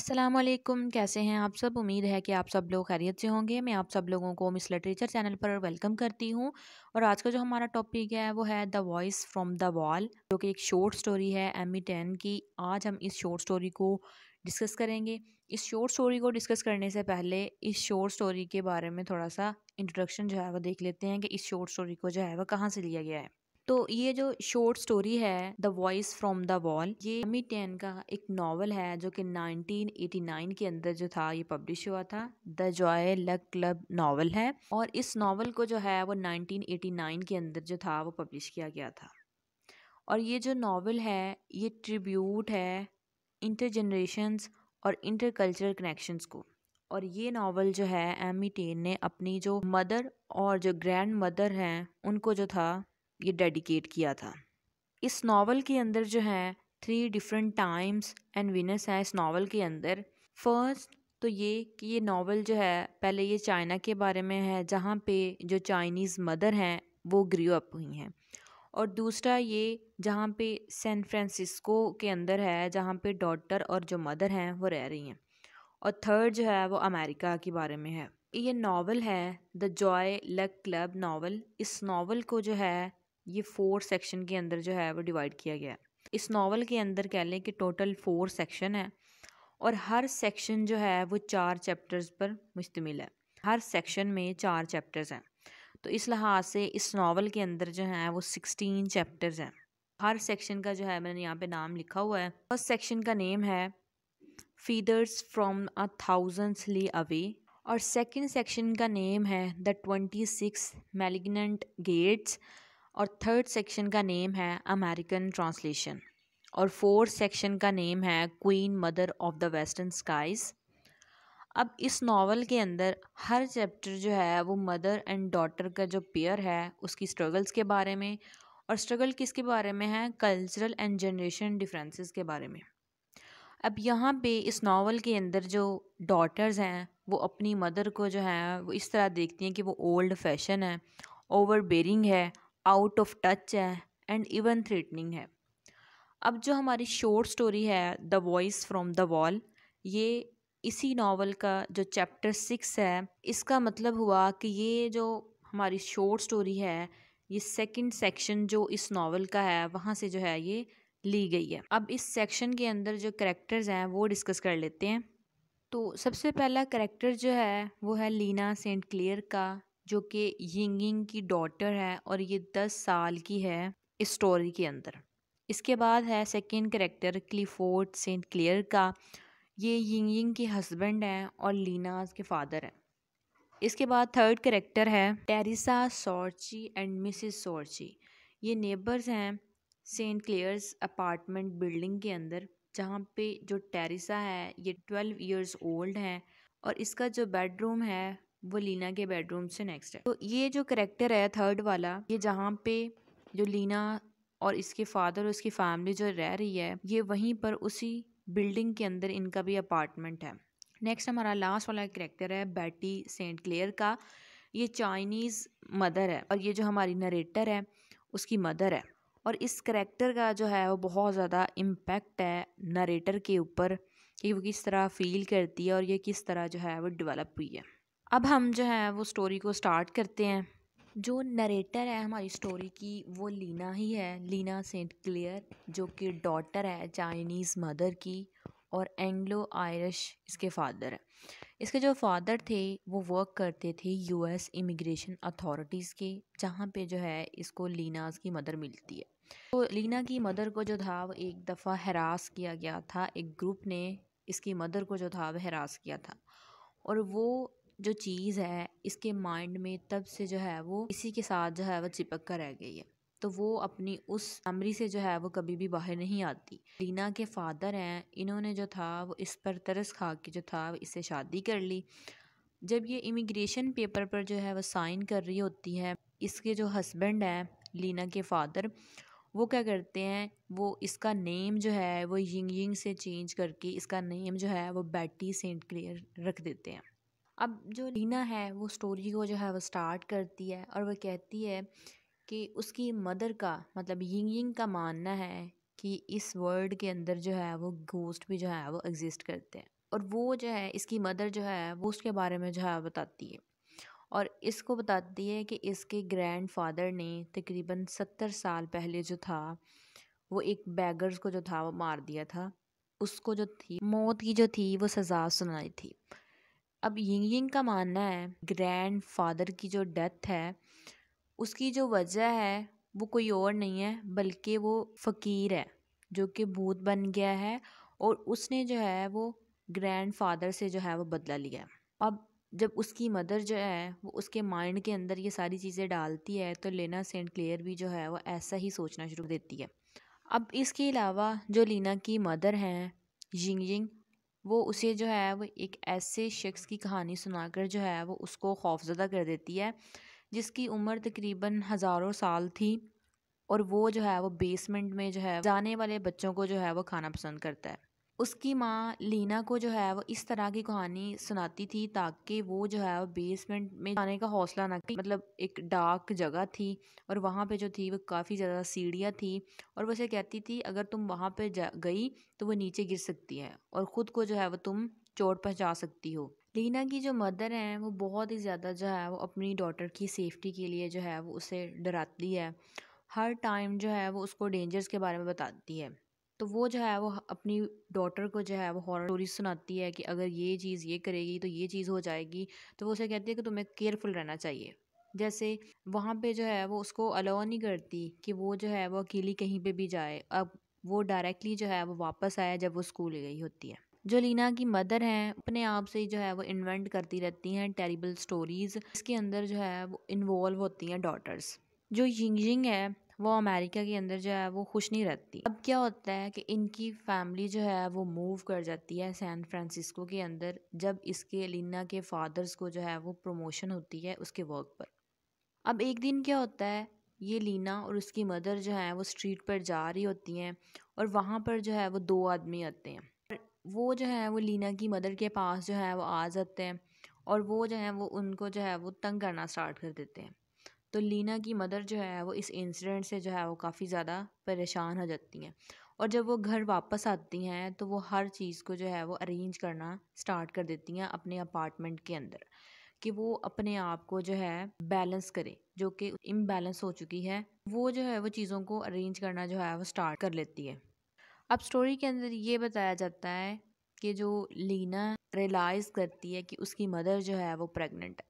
असलम कैसे हैं आप सब उम्मीद है कि आप सब लोग खैरियत से होंगे मैं आप सब लोगों को मिस लिटरेचर चैनल पर वेलकम करती हूं और आज का जो हमारा टॉपिक है वो है the voice from the wall जो कि एक शॉर्ट स्टोरी है एम ई टेन की आज हम इस शॉर्ट स्टोरी को डिस्कस करेंगे इस शॉर्ट स्टोरी को डिस्कस करने से पहले इस शॉर्ट स्टोरी के बारे में थोड़ा सा इंट्रोडक्शन जो है वो देख लेते हैं कि इस शॉर्ट स्टोरी को जो है वह कहाँ से लिया गया है तो ये जो शॉर्ट स्टोरी है the voice from the wall ये एमी टेन का एक नावल है जो कि 1989 के अंदर जो था ये पब्लिश हुआ था the Joy Luck Club novel है और इस नावल को जो है वो 1989 के अंदर जो था वो पब्लिश किया गया था और ये जो नावल है ये ट्रिब्यूट है इंटर जनरेशन्स और इंटर कल्चरल कनेक्शंस को और ये नावल जो है एमी टेन ने अपनी जो मदर और जो ग्रैंड मदर हैं उनको जो था ये डेडिकेट किया था इस नावल के अंदर जो है three different times and winners हैं इस नावल के अंदर फर्स्ट तो ये कि ये नावल जो है पहले ये चाइना के बारे में है जहाँ पे जो चाइनीज़ मदर हैं वो ग्रियो अप हुई हैं और दूसरा ये जहाँ पे सैन फ्रांसिस्को के अंदर है जहाँ पे डॉटर और जो मदर हैं वो रह रही हैं और थर्ड जो है वो अमेरिका के बारे में है ये नावल है the Joy Luck Club novel इस नावल को जो है ये फोर सेक्शन के अंदर जो है वो डिवाइड किया गया है इस नावल के अंदर कह लें कि टोटल फोर सेक्शन है और हर सेक्शन जो है वो चार चैप्टर्स पर मुश्तमिल है हर सेक्शन में चार चैप्टर्स हैं तो इस लिहाज से इस नावल के अंदर जो है वो सिक्सटीन चैप्टर्स हैं हर सेक्शन का जो है मैंने यहाँ पे नाम लिखा हुआ है फर्स्ट सेक्शन का नेम है feathers from a thousands li away और सेकंड सेक्शन का नेम है the twenty six malignant gates और थर्ड सेक्शन का नेम है अमेरिकन ट्रांसलेशन और फोर्थ सेक्शन का नेम है queen mother of the western skies अब इस नावल के अंदर हर चैप्टर जो है वो मदर एंड डॉटर का जो पेयर है उसकी स्ट्रगल्स के बारे में और स्ट्रगल किसके बारे में है कल्चरल एंड जनरेशन डिफरेंसेस के बारे में अब यहाँ पे इस नावल के अंदर जो डॉटर्स हैं वो अपनी मदर को जो है वो इस तरह देखती हैं कि वो ओल्ड फैशन है ओवर बेरिंग है आउट ऑफ टच है एंड इवन थ्रेटनिंग है अब जो हमारी शॉर्ट स्टोरी है the voice from the wall ये इसी नावल का जो चैप्टर सिक्स है इसका मतलब हुआ कि ये जो हमारी शॉर्ट स्टोरी है ये सेकंड सेक्शन जो इस नावल का है वहाँ से जो है ये ली गई है अब इस सेक्शन के अंदर जो करेक्टर्स हैं वो डिस्कस कर लेते हैं तो सबसे पहला करेक्टर जो है वो है लीना सेंट क्लियर का जो कि यिंगिंग की डॉटर है और ये दस साल की है इस स्टोरी के अंदर इसके बाद है second character Clifford Saint Clair का ये यिंगिंग के हस्बैंड हैं और लीनाज के फादर हैं इसके बाद थर्ड करेक्टर है Teresa Sorci and Mrs Sorci ये नेबर्स हैं सेंट क्लियर्स अपार्टमेंट बिल्डिंग के अंदर जहाँ पे जो टेरिसा है ये ट्वेल्व इयर्स ओल्ड हैं और इसका जो बेडरूम है वो लीना के बेडरूम से नेक्स्ट है तो ये जो करेक्टर है थर्ड वाला ये जहाँ पे जो लीना और इसके फादर और उसकी फैमिली जो रह रही है ये वहीं पर उसी बिल्डिंग के अंदर इनका भी अपार्टमेंट है नेक्स्ट हमारा लास्ट वाला करेक्टर है बैटी सेंट क्लेयर का ये चाइनीज़ मदर है और ये जो हमारी नरेटर है उसकी मदर है और इस करेक्टर का जो है वो बहुत ज़्यादा इम्पेक्ट है नरेटर के ऊपर कि वो किस तरह फ़ील करती है और ये किस तरह जो है वो डेवलप हुई है अब हम जो है वो स्टोरी को स्टार्ट करते हैं जो नरेटर है हमारी स्टोरी की वो लीना ही है लीना सेंट क्लियर जो कि डॉटर है चाइनीज़ मदर की और एंग्लो आयरिश इसके फादर है इसके जो फादर थे वो वर्क करते थे यूएस इमिग्रेशन अथॉरिटीज़ के जहाँ पे जो है इसको लीनाज की मदर मिलती है तो लीना की मदर को जो था वो एक दफ़ा हरास किया गया था एक ग्रुप ने इसकी मदर को जो था वह हरास किया था और वो जो चीज़ है इसके माइंड में तब से जो है वो इसी के साथ जो है वो चिपक कर रह गई है तो वो अपनी उस मेमरी से जो है वो कभी भी बाहर नहीं आती लीना के फादर हैं इन्होंने जो था वो इस पर तरस खा के जो था इससे शादी कर ली जब ये इमिग्रेशन पेपर पर जो है वो साइन कर रही होती है इसके जो हस्बैंड हैं लीना के फादर वो क्या करते हैं वो इसका नेम जो है वो यिंग यिंग से चेंज करके इसका नेम जो है वो बैटी सेंट क्लियर रख देते हैं अब जो लीना है वो स्टोरी को जो है वो स्टार्ट करती है और वह कहती है कि उसकी मदर का मतलब यिंग यिंग का मानना है कि इस वर्ल्ड के अंदर जो है वो गोस्ट भी जो है वो एग्ज़िस्ट करते हैं और वो जो है इसकी मदर जो है वो उसके बारे में जो है बताती है और इसको बताती है कि इसके ग्रैंड फादर ने तकरीबन सत्तर साल पहले जो था वो एक बैगर्स को जो था वो मार दिया था उसको जो थी मौत की जो थी वो सज़ा सुनाई थी अब यिंग यिंग का मानना है ग्रैंड फादर की जो डेथ है उसकी जो वजह है वो कोई और नहीं है बल्कि वो फ़कीर है जो कि भूत बन गया है और उसने जो है वो ग्रैंड फादर से जो है वो बदला लिया अब जब उसकी मदर जो है वो उसके माइंड के अंदर ये सारी चीज़ें डालती है तो लेना सेंट क्लेयर भी जो है वो ऐसा ही सोचना शुरू देती है अब इसके अलावा जो लीना की मदर हैं यिंग यिंग वो उसे जो है वो एक ऐसे शख्स की कहानी सुनाकर जो है वो उसको खौफजदा कर देती है जिसकी उम्र तकरीबन हज़ारों साल थी और वो जो है वो बेसमेंट में जो है जाने वाले बच्चों को जो है वो खाना पसंद करता है उसकी माँ लीना को जो है वो इस तरह की कहानी सुनाती थी ताकि वो जो है वो बेसमेंट में जाने का हौसला ना कि मतलब एक डार्क जगह थी और वहाँ पे जो थी वो काफ़ी ज़्यादा सीढ़ियाँ थी और वैसे कहती थी अगर तुम वहाँ पे गई तो वो नीचे गिर सकती है और ख़ुद को जो है वो तुम चोट पहुँचा सकती हो लीना की जो मदर हैं वो बहुत ही ज़्यादा जो है वो अपनी डॉटर की सेफ्टी के लिए जो है वो उसे डराती है हर टाइम जो है वो उसको डेंजर्स के बारे में बताती है तो वो जो है वो अपनी डॉटर को जो है वो हॉरर स्टोरी सुनाती है कि अगर ये चीज़ ये करेगी तो ये चीज़ हो जाएगी तो वो उसे कहती है कि तुम्हें केयरफुल रहना चाहिए जैसे वहाँ पे जो है वो उसको अलाउ नहीं करती कि वो जो है वो अकेली कहीं पे भी जाए अब वो डायरेक्टली जो है वो वापस आया जब वो स्कूल गई होती है जो लीना की मदर हैं अपने आप से जो है वो इन्वेंट करती रहती हैं टेरिबल स्टोरीज़ इसके अंदर जो है वो इन्वॉल्व होती हैं डॉटर्स जो यिंग यिंग है वो अमेरिका के अंदर जो है वो खुश नहीं रहती अब क्या होता है कि इनकी फैमिली जो है वो मूव कर जाती है सैन फ्रांसिस्को के अंदर जब इसके लीना के फादर्स को जो है वो प्रमोशन होती है उसके वर्क पर अब एक दिन क्या होता है ये लीना और उसकी मदर जो है वो स्ट्रीट पर जा रही होती हैं और वहाँ पर जो है वो दो आदमी आते हैं वो जो है वो लीना की मदर के पास जो है वो आ जाते हैं और वो जो है वो उनको जो है वो तंग करना स्टार्ट कर देते हैं तो लीना की मदर जो है वो इस इंसिडेंट से जो है वो काफ़ी ज़्यादा परेशान हो जाती हैं और जब वो घर वापस आती हैं तो वो हर चीज़ को जो है वो अरेंज करना स्टार्ट कर देती हैं अपने अपार्टमेंट के अंदर कि वो अपने आप को जो है बैलेंस करे जो कि इम्बैलेंस हो चुकी है वो जो है वो चीज़ों को अरेंज करना जो है वो स्टार्ट कर लेती है अब स्टोरी के अंदर ये बताया जाता है कि जो लीना रियलाइज़ करती है कि उसकी मदर जो है वो प्रेग्नेंट है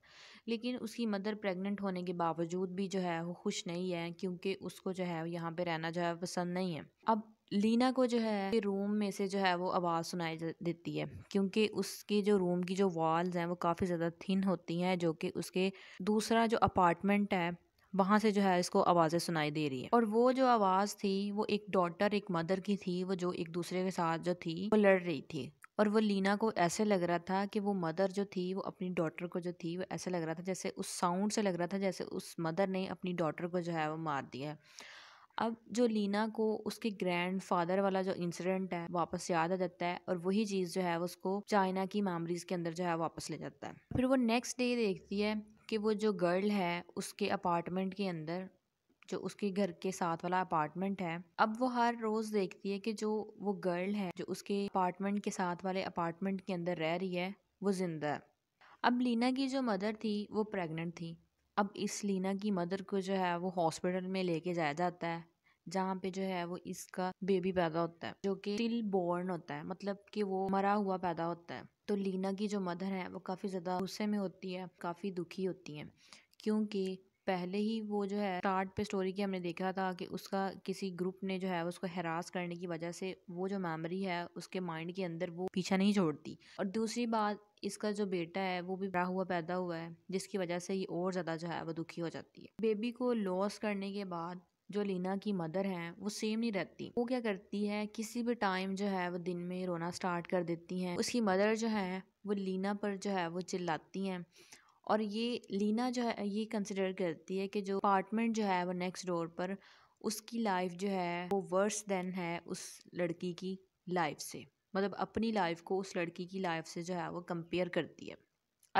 लेकिन उसकी मदर प्रेग्नेंट होने के बावजूद भी जो है वो खुश नहीं है क्योंकि उसको जो है यहाँ पे रहना जो है पसंद नहीं है अब लीना को जो है रूम में से जो है वो आवाज़ सुनाई देती है क्योंकि उसकी जो रूम की जो वॉल्स हैं वो काफ़ी ज़्यादा थिन होती हैं जो कि उसके दूसरा जो अपार्टमेंट है वहाँ से जो है इसको आवाज़ें सुनाई दे रही है और वो जो आवाज़ थी वो एक डॉटर एक मदर की थी वो जो एक दूसरे के साथ जो थी वो लड़ रही थी और वो लीना को ऐसे लग रहा था कि वो मदर जो थी वो अपनी डॉटर को जो थी वो ऐसे लग रहा था जैसे उस साउंड से लग रहा था जैसे उस मदर ने अपनी डॉटर को जो है वो मार दिया है अब जो लीना को उसके ग्रैंड फादर वाला जो इंसिडेंट है वापस याद आ जाता है और वही चीज़ जो है उसको चाइना की मेमोरीज के अंदर जो है वापस ले जाता है फिर वो नेक्स्ट डे देखती है कि वो जो गर्ल है उसके अपार्टमेंट के अंदर जो उसके घर के साथ वाला अपार्टमेंट है अब वो हर रोज देखती है कि जो वो गर्ल है जो उसके अपार्टमेंट के साथ वाले अपार्टमेंट के अंदर रह रही है वो जिंदा है अब लीना की जो मदर थी वो प्रेग्नेंट थी अब इस लीना की मदर को जो है वो हॉस्पिटल में लेके जाया जाता है जहाँ पे जो है वो इसका बेबी पैदा होता है जो कि स्टिल बोर्न होता है मतलब कि वो मरा हुआ पैदा होता है तो लीना की जो मदर है वो काफ़ी ज़्यादा गुस्से में होती है काफ़ी दुखी होती हैं क्योंकि पहले ही वो जो है स्टार्ट पे स्टोरी की हमने देखा था कि उसका किसी ग्रुप ने जो है उसको हरास करने की वजह से वो जो मेमोरी है उसके माइंड के अंदर वो पीछा नहीं छोड़ती और दूसरी बात इसका जो बेटा है वो भी बड़ा हुआ पैदा हुआ है जिसकी वजह से ये और ज़्यादा जो है वो दुखी हो जाती है बेबी को लॉस करने के बाद जो लीना की मदर हैं वो सेम नहीं रहती वो क्या करती है किसी भी टाइम जो है वो दिन में रोना स्टार्ट कर देती हैं उसकी मदर जो है वो लीना पर जो है वो चिल्लाती हैं और ये लीना जो है ये कंसिडर करती है कि जो अपार्टमेंट जो है वो नेक्स्ट डोर पर उसकी लाइफ जो है वो वर्स देन है उस लड़की की लाइफ से मतलब अपनी लाइफ को उस लड़की की लाइफ से जो है वो कंपेयर करती है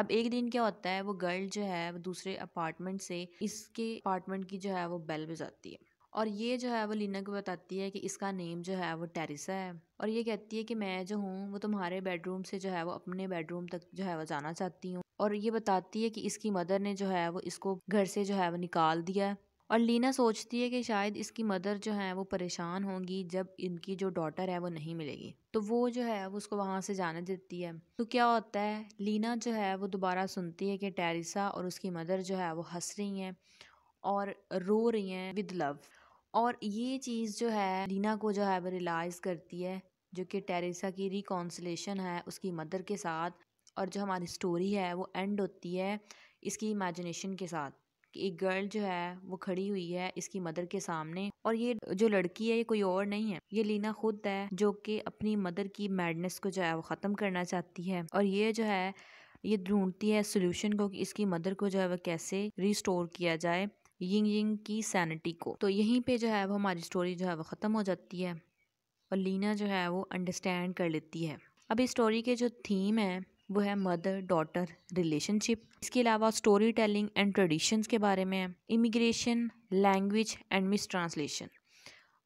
अब एक दिन क्या होता है वो गर्ल जो है वो दूसरे अपार्टमेंट से इसके अपार्टमेंट की जो है वो बेल बजाती है और ये जो है वो लीना को बताती है कि इसका नेम जो है वो टेरिसा है और ये कहती है कि मैं जो हूँ वो तुम्हारे बेडरूम से जो है वो अपने बेडरूम तक जो है वो जाना चाहती हूँ और ये बताती है कि इसकी मदर ने जो है वो इसको घर से जो है वो निकाल दिया और लीना सोचती है कि शायद इसकी मदर जो है वो परेशान होंगी जब इनकी जो डॉटर है वो नहीं मिलेगी तो वो जो है वो उसको वहाँ से जाने देती है तो क्या होता है लीना जो है वो दोबारा सुनती है कि टेरिसा और उसकी मदर जो है वो हंस रही हैं और रो रही हैं विद लव और ये चीज़ जो है लीना को जो है वो रिलाइज करती है जो कि टेरेसा की रिकॉन्सलेशन है उसकी मदर के साथ और जो हमारी स्टोरी है वो एंड होती है इसकी इमेजिनेशन के साथ कि एक गर्ल जो है वो खड़ी हुई है इसकी मदर के सामने और ये जो लड़की है ये कोई और नहीं है ये लीना खुद है जो कि अपनी मदर की मैडनेस को जो है वो ख़त्म करना चाहती है और ये जो है ये ढूंढती है सोल्यूशन को कि इसकी मदर को जो है वह कैसे रिस्टोर किया जाए यिंग यिंग की सैनिटी को तो यहीं पे जो है वो हमारी स्टोरी जो है वो ख़त्म हो जाती है और लीना जो है वो अंडरस्टैंड कर लेती है अब इस स्टोरी के जो थीम है वो है मदर डॉटर रिलेशनशिप इसके अलावा स्टोरी टेलिंग एंड ट्रेडिशंस के बारे में है immigration language and mistranslation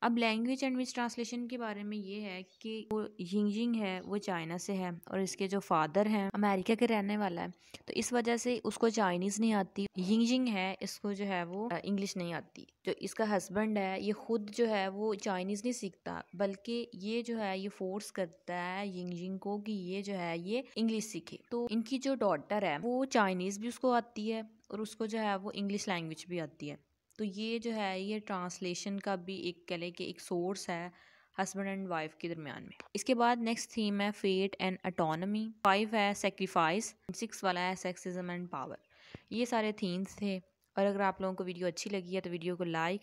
अब लैंग्वेज एंड मिस ट्रांसलेशन के बारे में ये है कि वो यिंग यिंग है वो चाइना से है और इसके जो फादर हैं अमेरिका के रहने वाला है तो इस वजह से उसको चाइनीज़ नहीं आती यिंग यिंग है इसको जो है वो इंग्लिश नहीं आती जो इसका हस्बैंड है ये खुद जो है वो चाइनीज़ नहीं सीखता बल्कि ये जो है ये फोर्स करता है यिंग यिंग को कि ये जो है ये इंग्लिश सीखे तो इनकी जो डॉटर है वो चाइनीज़ भी उसको आती है और उसको जो है वो इंग्लिश लैंग्वेज भी आती है तो ये जो है ये ट्रांसलेशन का भी एक कह लें कि एक सोर्स है हस्बैंड एंड वाइफ के दरमियान में इसके बाद नेक्स्ट थीम है फेट एंड अटोनमी फाइव है सेक्रीफाइस सिक्स वाला है सेक्सिज्म एंड पावर ये सारे थीम्स थे और अगर आप लोगों को वीडियो अच्छी लगी है तो वीडियो को लाइक